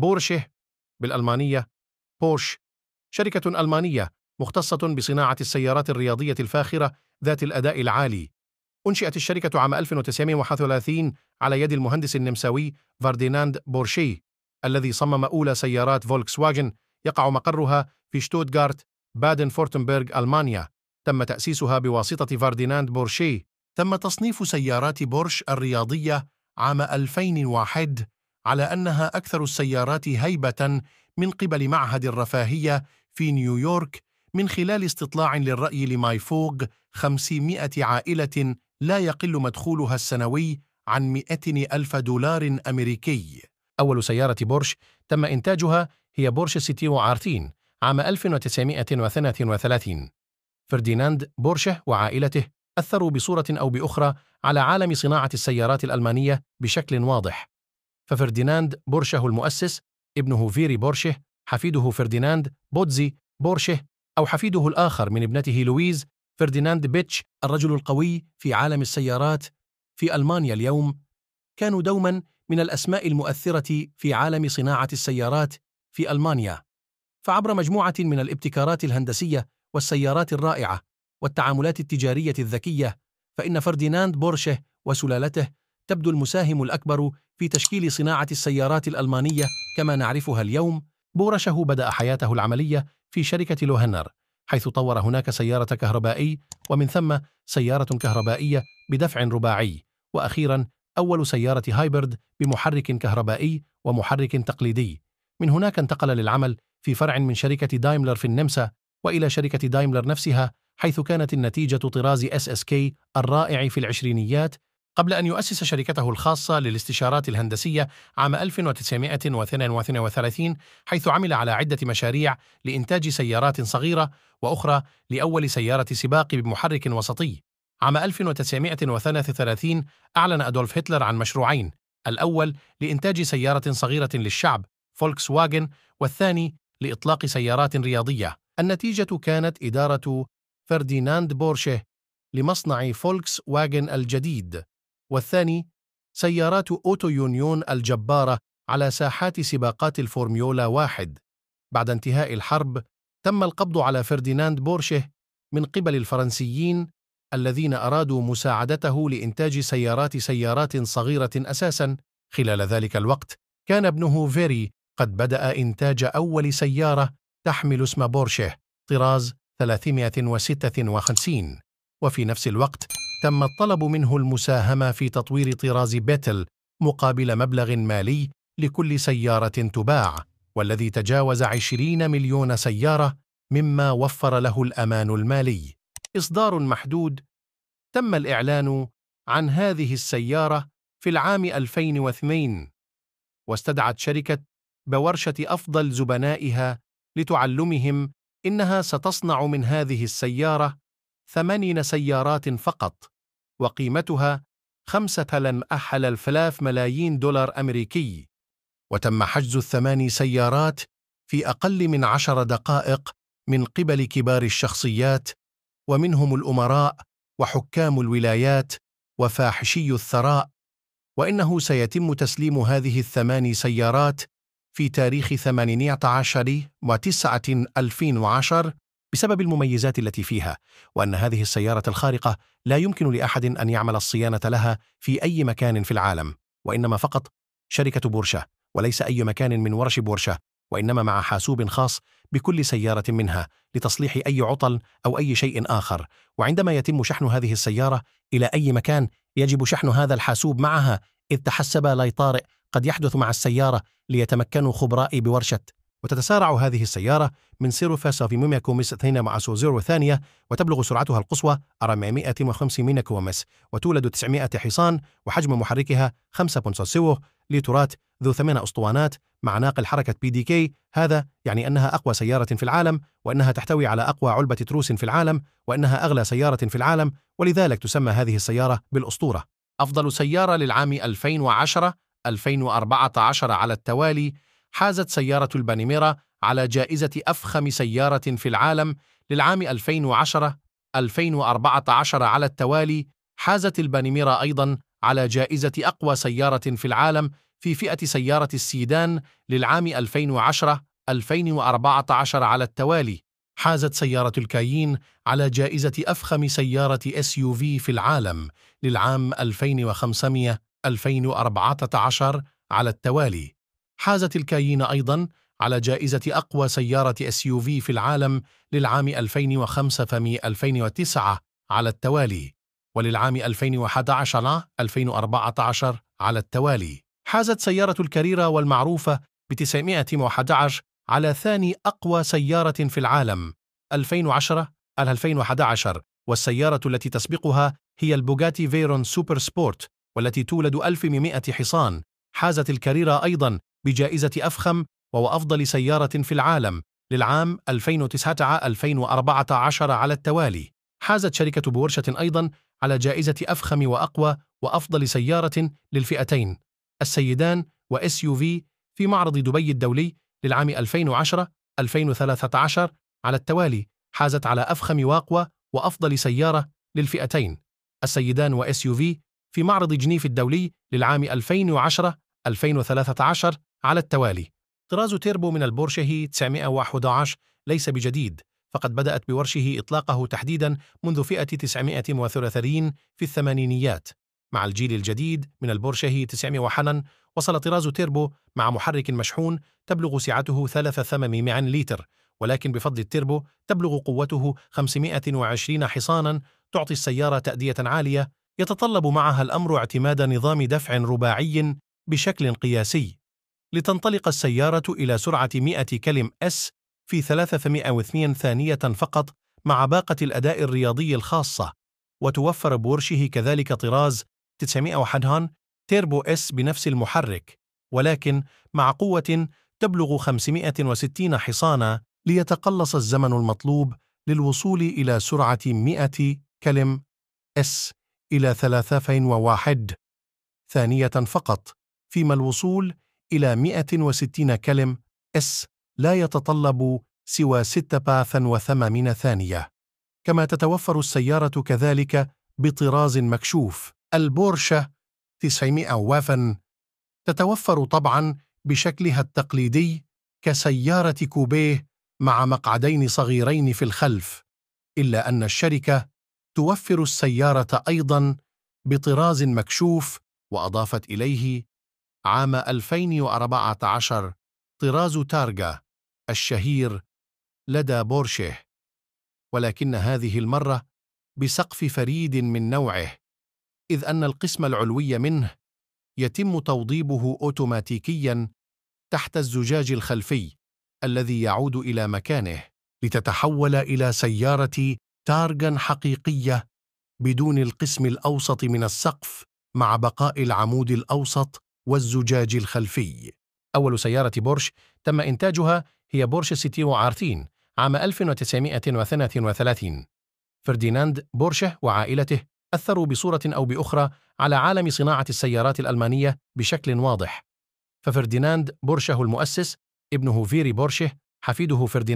بورشه بالألمانية بورش شركة ألمانية مختصة بصناعة السيارات الرياضية الفاخرة ذات الأداء العالي أنشئت الشركة عام 1931 على يد المهندس النمساوي فارديناند بورشي الذي صمم أولى سيارات فولكس واجن يقع مقرها في شتوتغارت بادن فورتنبرغ ألمانيا تم تأسيسها بواسطة فارديناند بورشي تم تصنيف سيارات بورش الرياضية عام 2001 على أنها أكثر السيارات هيبة من قبل معهد الرفاهية في نيويورك من خلال استطلاع للرأي لماي فوق 500 عائلة لا يقل مدخولها السنوي عن 200 ألف دولار أمريكي أول سيارة بورش تم إنتاجها هي بورش وعارتين عام 1932 فرديناند بورشه وعائلته أثروا بصورة أو بأخرى على عالم صناعة السيارات الألمانية بشكل واضح ففرديناند بورشه المؤسس ابنه فيري بورشه حفيده فرديناند بودزي بورشه أو حفيده الآخر من ابنته لويز فرديناند بيتش الرجل القوي في عالم السيارات في ألمانيا اليوم كانوا دوما من الأسماء المؤثرة في عالم صناعة السيارات في ألمانيا فعبر مجموعة من الابتكارات الهندسية والسيارات الرائعة والتعاملات التجارية الذكية فإن فرديناند بورشه وسلالته تبدو المساهم الأكبر في تشكيل صناعة السيارات الألمانية كما نعرفها اليوم بورشه بدأ حياته العملية في شركة لوهنر حيث طور هناك سيارة كهربائي ومن ثم سيارة كهربائية بدفع رباعي وأخيرا أول سيارة هايبرد بمحرك كهربائي ومحرك تقليدي من هناك انتقل للعمل في فرع من شركة دايملر في النمسا وإلى شركة دايملر نفسها حيث كانت النتيجة طراز اس اس كي الرائع في العشرينيات قبل أن يؤسس شركته الخاصة للاستشارات الهندسية عام 1932 حيث عمل على عدة مشاريع لإنتاج سيارات صغيرة وأخرى لأول سيارة سباق بمحرك وسطي عام 1933 أعلن أدولف هتلر عن مشروعين الأول لإنتاج سيارة صغيرة للشعب فولكس واجن والثاني لإطلاق سيارات رياضية النتيجة كانت إدارة فرديناند بورشه لمصنع فولكس واجن الجديد والثاني سيارات أوتو يونيون الجبارة على ساحات سباقات الفورميولا واحد بعد انتهاء الحرب تم القبض على فرديناند بورشه من قبل الفرنسيين الذين أرادوا مساعدته لإنتاج سيارات سيارات صغيرة أساسا خلال ذلك الوقت كان ابنه فيري قد بدأ إنتاج أول سيارة تحمل اسم بورشه طراز 356 وفي نفس الوقت تم الطلب منه المساهمة في تطوير طراز بيتل مقابل مبلغ مالي لكل سيارة تباع، والذي تجاوز 20 مليون سيارة، مما وفر له الأمان المالي. إصدار محدود تم الإعلان عن هذه السيارة في العام 2002 واستدعت شركة بورشة أفضل زبنائها لتعلمهم إنها ستصنع من هذه السيارة ثمانين سيارات فقط وقيمتها خمسة لم أحل الفلاف ملايين دولار أمريكي وتم حجز الثماني سيارات في أقل من عشر دقائق من قبل كبار الشخصيات ومنهم الأمراء وحكام الولايات وفاحشي الثراء وإنه سيتم تسليم هذه الثماني سيارات في تاريخ 18 وتسعة 2010 بسبب المميزات التي فيها وأن هذه السيارة الخارقة لا يمكن لأحد أن يعمل الصيانة لها في أي مكان في العالم وإنما فقط شركة بورشة وليس أي مكان من ورش بورشة وإنما مع حاسوب خاص بكل سيارة منها لتصليح أي عطل أو أي شيء آخر وعندما يتم شحن هذه السيارة إلى أي مكان يجب شحن هذا الحاسوب معها إذ تحسب لا طارئ قد يحدث مع السيارة ليتمكنوا خبراء بورشة وتتسارع هذه السيارة من سيروفا سافيموميا كوميس 2 مع سوزيرو الثانية وتبلغ سرعتها القصوى 450 كوميس وتولد 900 حصان وحجم محركها 5 بونسوسيوه لترات ذو ثمان أسطوانات مع ناقل حركة بي دي كي هذا يعني أنها أقوى سيارة في العالم وأنها تحتوي على أقوى علبة تروس في العالم وأنها أغلى سيارة في العالم ولذلك تسمى هذه السيارة بالأسطورة أفضل سيارة للعام 2010 2014 على التوالي حازت سيارة البانيميرا على جائزة أفخم سيارة في العالم للعام 2010 2014 على التوالي حازت البانيميرا أيضا على جائزة أقوى سيارة في العالم في فئة سيارة السيدان للعام 2010 2014 على التوالي حازت سيارة الكايين على جائزة أفخم سيارة SUV في العالم للعام 2500 2014 على التوالي حازت الكايين أيضا على جائزة أقوى سيارة SUV في العالم للعام 2005 2009 على التوالي وللعام 2011 2014 على التوالي حازت سيارة الكريرة والمعروفة ب 911 على ثاني أقوى سيارة في العالم 2010 2011 والسيارة التي تسبقها هي البوغاتي فيرون سوبر سبورت والتي تولد 1100 حصان حازت الكريرة أيضا بجائزة أفخم وأفضل سيارة في العالم للعام 2009-2014 على التوالي حازت شركة بورشة أيضا على جائزة أفخم وأقوى وأفضل سيارة للفئتين السيدان وإس يو في في معرض دبي الدولي للعام 2010-2013 على التوالي حازت على أفخم وأقوى وأفضل سيارة للفئتين السيدان وإس يو في في معرض جنيف الدولي للعام 2010-2013 على التوالي طراز تيربو من البورشه 911 ليس بجديد فقد بدأت بورشه إطلاقه تحديدا منذ فئة 930 في الثمانينيات مع الجيل الجديد من البورشه 900 وحنا وصل طراز تيربو مع محرك مشحون تبلغ سعته 3800 لتر ولكن بفضل التيربو تبلغ قوته 520 حصانا تعطي السيارة تأدية عالية يتطلب معها الأمر اعتماد نظام دفع رباعي بشكل قياسي لتنطلق السيارة إلى سرعة 100 كلم S في 302 ثانية فقط مع باقة الأداء الرياضي الخاصة وتوفر بورشه كذلك طراز 900 هون تيربو اس بنفس المحرك ولكن مع قوة تبلغ 560 حصانا ليتقلص الزمن المطلوب للوصول إلى سرعة 100 كلم اس إلى 301 ثانية فقط فيما الوصول إلى 160 كلم S لا يتطلب سوى 6 باث و8 ثانية كما تتوفر السيارة كذلك بطراز مكشوف البورشة 900 وافن تتوفر طبعا بشكلها التقليدي كسيارة كوبيه مع مقعدين صغيرين في الخلف إلا أن الشركة توفر السيارة أيضا بطراز مكشوف وأضافت إليه عام 2014 طراز تارجا الشهير لدى بورشه ولكن هذه المرة بسقف فريد من نوعه إذ أن القسم العلوي منه يتم توضيبه أوتوماتيكياً تحت الزجاج الخلفي الذي يعود إلى مكانه لتتحول إلى سيارة تارجا حقيقية بدون القسم الأوسط من السقف مع بقاء العمود الأوسط والزجاج الخلفي أول سيارة بورش تم إنتاجها هي بورش سيتي وعارتين عام 1932 فرديناند بورشه وعائلته أثروا بصورة أو بأخرى على عالم صناعة السيارات الألمانية بشكل واضح ففرديناند بورشه المؤسس ابنه فيري بورشه حفيده فرديناند